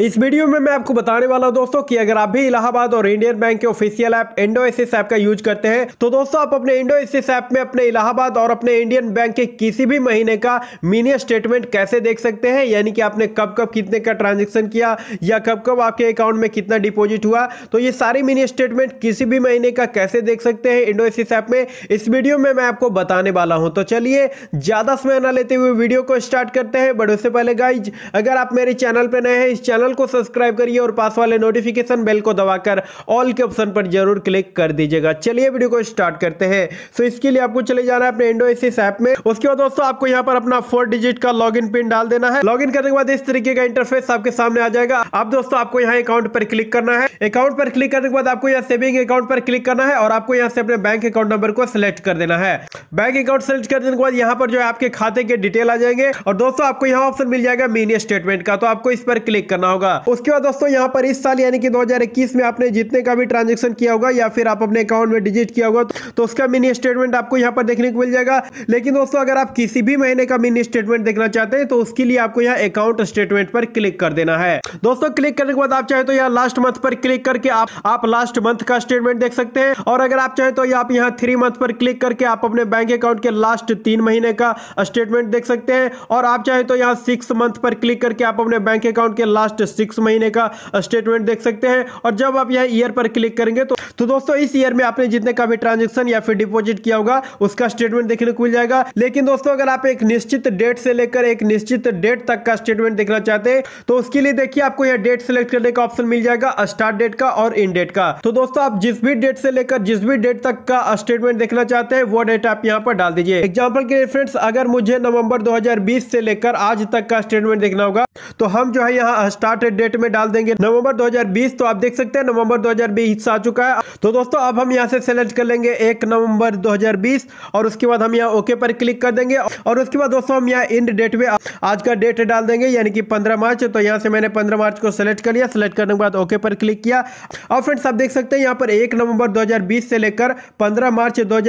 इस वीडियो में मैं आपको बताने वाला हूँ दोस्तों कि अगर आप भी इलाहाबाद और इंडियन बैंक के official app IndOASIS app का यूज करते हैं तो दोस्तों आप अपने इंडो एसिस ऐप में अपने इलाहाबाद और अपने इंडियन बैंक के किसी भी महीने का मिनी स्टेटमेंट कैसे देख सकते हैं यानी कि आपने कब कब कितने का ट्रांजेक्शन किया या कब कब आपके अकाउंट में कितना डिपोजिट हुआ तो ये सारी मिनी स्टेटमेंट किसी भी महीने का कैसे देख सकते हैं इंडो एसिस ऐप में इस वीडियो में मैं आपको बताने वाला हूं तो चलिए ज्यादा समय ना लेते हुए वीडियो को स्टार्ट करते हैं बट उससे पहले गाइज अगर आप मेरे चैनल पर नए हैं इस चैनल चैनल को सब्सक्राइब करिए और पास वाले नोटिफिकेशन बेल को दबाकर ऑल के ऑप्शन पर जरूर क्लिक कर दीजिएगा चलिए वीडियो को स्टार्ट करते हैं सो इसके लिए आपको चले जाना है अपने इंडो एसिस ऐप में उसके बाद दोस्तों आपको यहाँ पर अपना फोर डिजिट का लॉग पिन डाल देना है लॉग करने के बाद इस तरीके का इंटरफेस आपके सामने आ जाएगा आप दोस्तों आपको यहाँ अकाउंट पर क्लिक करना है अकाउंट पर क्लिक करने के बाद आपको यहाँ सेविंग अकाउंट पर क्लिक करना है और आपको यहाँ से अपने बैंक अकाउंट नंबर को सिलेक्ट कर देना है बैंक अकाउंट सेलेक्ट कर देने के बाद यहाँ पर जो है आपके खाते के डिटेल आ जाएंगे और दोस्तों आपको यहाँ ऑप्शन मिल जाएगा मिनी स्टेटमेंट का तो आपको इस पर क्लिक करना होगा उसके बाद दोस्तों यहाँ पर इस साल यानी कि 2021 में आपने जितने का भी ट्रांजेक्शन किया होगा या फिर आप अपने अकाउंट में डिजिट किया होगा तो उसका मिनी स्टेटमेंट आपको यहाँ पर देखने को मिल जाएगा लेकिन दोस्तों अगर आप किसी भी महीने का मिनी स्टेटमेंट देखना चाहते हैं तो उसके लिए आपको यहाँ अकाउंट स्टेटमेंट पर क्लिक कर देना है दोस्तों क्लिक करने के बाद आप चाहे तो यहाँ लास्ट मंथ पर क्लिक करके आप आप लास्ट मंथ का स्टेटमेंट देख सकते हैं और अगर आप चाहे तो आप यहाँ थ्री मंथ पर क्लिक करके आप अपने बैंक अकाउंट के लास्ट तीन महीने का स्टेटमेंट देख सकते हैं और आप चाहे तो यहाँ सिक्स मंथ पर क्लिक करके आप अपने बैंक अकाउंट के लास्ट सिक्स महीने का स्टेटमेंट uh, देख सकते हैं और जब आप यह ईयर पर क्लिक करेंगे तो तो दोस्तों इस ईयर में आपने जितने का भी ट्रांजेक्शन या फिर डिपॉजिट किया होगा उसका स्टेटमेंट देखने को मिल जाएगा लेकिन दोस्तों अगर आप एक निश्चित डेट से लेकर एक निश्चित डेट तक का स्टेटमेंट देखना चाहते हैं तो उसके लिए देखिए आपको यह डेट सेलेक्ट करने का ऑप्शन मिल जाएगा स्टार्ट uh, डेट का और इन डेट का तो दोस्तों आप जिस भी डेट से लेकर जिस भी डेट तक का स्टेटमेंट uh, देखना चाहते हैं वो डेट आप यहाँ पर डाल दीजिए एग्जाम्पल के लिए फ्रेंड्स अगर मुझे नवंबर 2020 से लेकर आज तक का स्टेटमेंट देखना होगा तो हम जो है यहाँ स्टार्ट स्टार्टेड डेट में डाल देंगे नवंबर 2020 तो आप देख सकते हैं नवंबर 2020 आ चुका है तो दोस्तों अब हम यहाँ से सेलेक्ट कर लेंगे एक नवंबर 2020 और उसके बाद हम यहाँ ओके पर क्लिक कर देंगे और उसके बाद दोस्तों हम यहाँ इंड डेट में आज का डेट डाल देंगे यानी कि पंद्रह मार्च तो यहाँ से मैंने पंद्रह मार्च को सेलेक्ट कर लिया सेलेक्ट करने के बाद ओके पर क्लिक किया और फ्रेंड्स आप देख सकते हैं यहाँ पर एक नवंबर दो से लेकर पंद्रह मार्च दो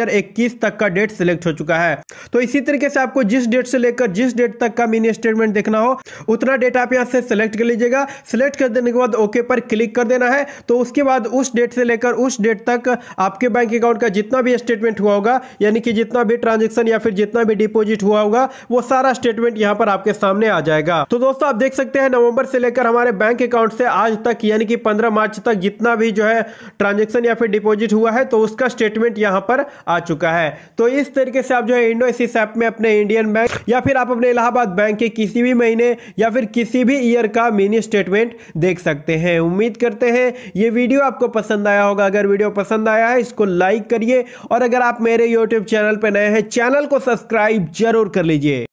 तक का डेट सिलेक्ट हो चुका है तो इसी तरीके से आपको जिस डेट से लेकर जिस डेट तक का मिनी स्टेटमेंट देखना हो उतना डेट आप यहाँ से सेलेक्ट कर लीजिए लीजिएगा सिलेक्ट कर देने के बाद ओके पर क्लिक कर देना है तो उसके बाद उस डेट से लेकर उस डेट तक आपके बैंक अकाउंट का जितना भी स्टेटमेंट हुआ होगा यानी कि जितना भी ट्रांजेक्शन या फिर जितना भी डिपोजिट हुआ होगा वो सारा स्टेटमेंट यहाँ पर आपके सामने आ जाएगा तो दोस्तों आप देख सकते हैं नवंबर से लेकर हमारे बैंक अकाउंट से आज तक यानी कि पंद्रह मार्च तक जितना भी जो है ट्रांजेक्शन या फिर डिपोजिट हुआ है तो उसका स्टेटमेंट यहाँ पर आ चुका है तो इस तरीके से आप जो है इंडो एसिस ऐप में अपने इंडियन बैंक या फिर आप अपने इलाहाबाद बैंक के किसी भी महीने या फिर किसी भी ईयर का मिनी ये स्टेटमेंट देख सकते हैं उम्मीद करते हैं ये वीडियो आपको पसंद आया होगा अगर वीडियो पसंद आया है इसको लाइक करिए और अगर आप मेरे यूट्यूब चैनल पर नए हैं चैनल को सब्सक्राइब जरूर कर लीजिए